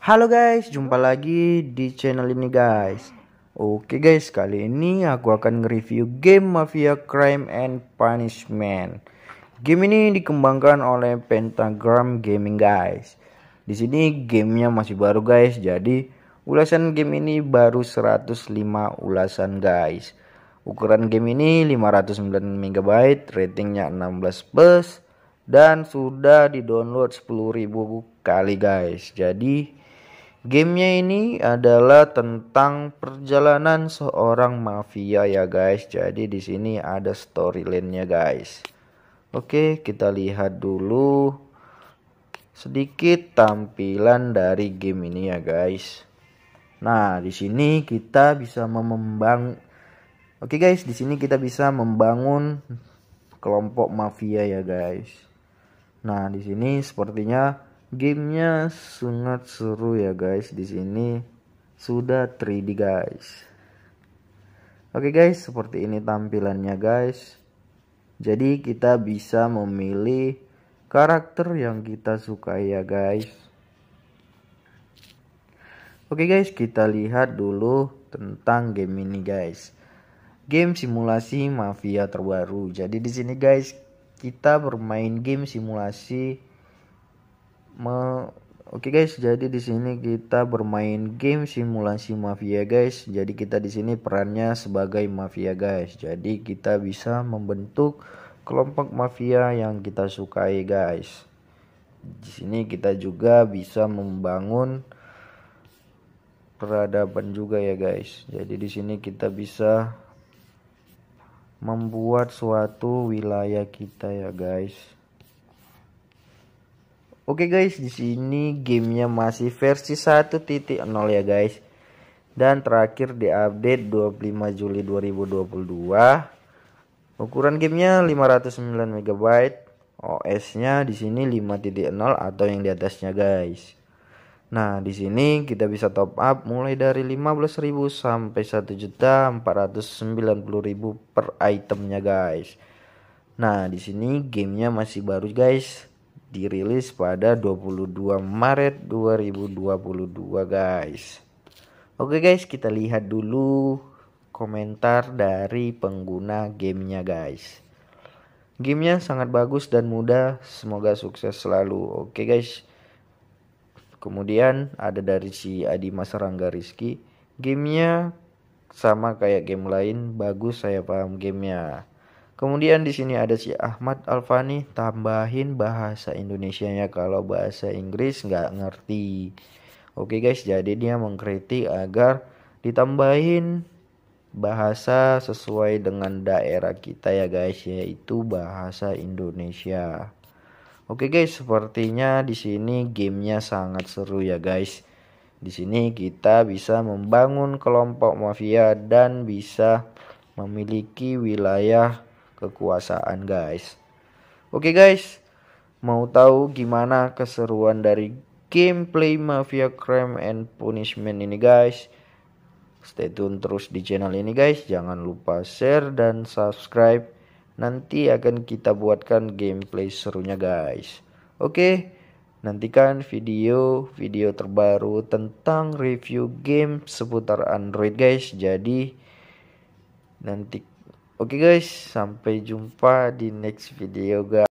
Halo guys, jumpa lagi di channel ini guys Oke guys, kali ini aku akan nge-review game Mafia Crime and Punishment Game ini dikembangkan oleh Pentagram Gaming guys Di sini gamenya masih baru guys, jadi ulasan game ini baru 105 ulasan guys Ukuran game ini 509MB, ratingnya 16 plus dan sudah di download 10.000 kali guys jadi Gamenya ini adalah tentang perjalanan seorang mafia ya guys. Jadi di sini ada storyline-nya guys. Oke, kita lihat dulu sedikit tampilan dari game ini ya guys. Nah, di sini kita bisa membangun Oke guys, di sini kita bisa membangun kelompok mafia ya guys. Nah, di sini sepertinya Gamenya sangat seru ya guys. Di sini sudah 3D guys. Oke guys, seperti ini tampilannya guys. Jadi kita bisa memilih karakter yang kita suka ya guys. Oke guys, kita lihat dulu tentang game ini guys. Game simulasi mafia terbaru. Jadi di sini guys, kita bermain game simulasi me Oke okay guys, jadi di sini kita bermain game simulasi mafia guys. Jadi kita di sini perannya sebagai mafia guys. Jadi kita bisa membentuk kelompok mafia yang kita sukai guys. Di sini kita juga bisa membangun peradaban juga ya guys. Jadi di sini kita bisa membuat suatu wilayah kita ya guys. Oke guys, di sini gamenya masih versi 1.0 ya guys. Dan terakhir di update 25 Juli 2022. Ukuran gamenya 509 MB. OS-nya di sini 5.0 atau yang di atasnya guys. Nah, di sini kita bisa top up mulai dari 15.000 sampai 1.490.000 per itemnya guys. Nah, di sini gamenya masih baru guys dirilis pada 22 Maret 2022 guys. Oke guys, kita lihat dulu komentar dari pengguna gamenya guys. Gamenya sangat bagus dan mudah, semoga sukses selalu. Oke guys. Kemudian ada dari si Adi Mas Rangga Rizky. Gamenya sama kayak game lain, bagus saya paham gamenya. Kemudian di sini ada si Ahmad Alfani tambahin bahasa Indonesia ya kalau bahasa Inggris nggak ngerti. Oke guys, jadi dia mengkritik agar ditambahin bahasa sesuai dengan daerah kita ya guys, yaitu bahasa Indonesia. Oke guys, sepertinya di sini gamenya sangat seru ya guys. Di sini kita bisa membangun kelompok mafia dan bisa memiliki wilayah kekuasaan guys. Oke guys, mau tahu gimana keseruan dari gameplay Mafia Crime and Punishment ini guys? Stay tune terus di channel ini guys. Jangan lupa share dan subscribe. Nanti akan kita buatkan gameplay serunya guys. Oke, nantikan video-video terbaru tentang review game seputar Android guys. Jadi nanti Oke guys, sampai jumpa di next video guys.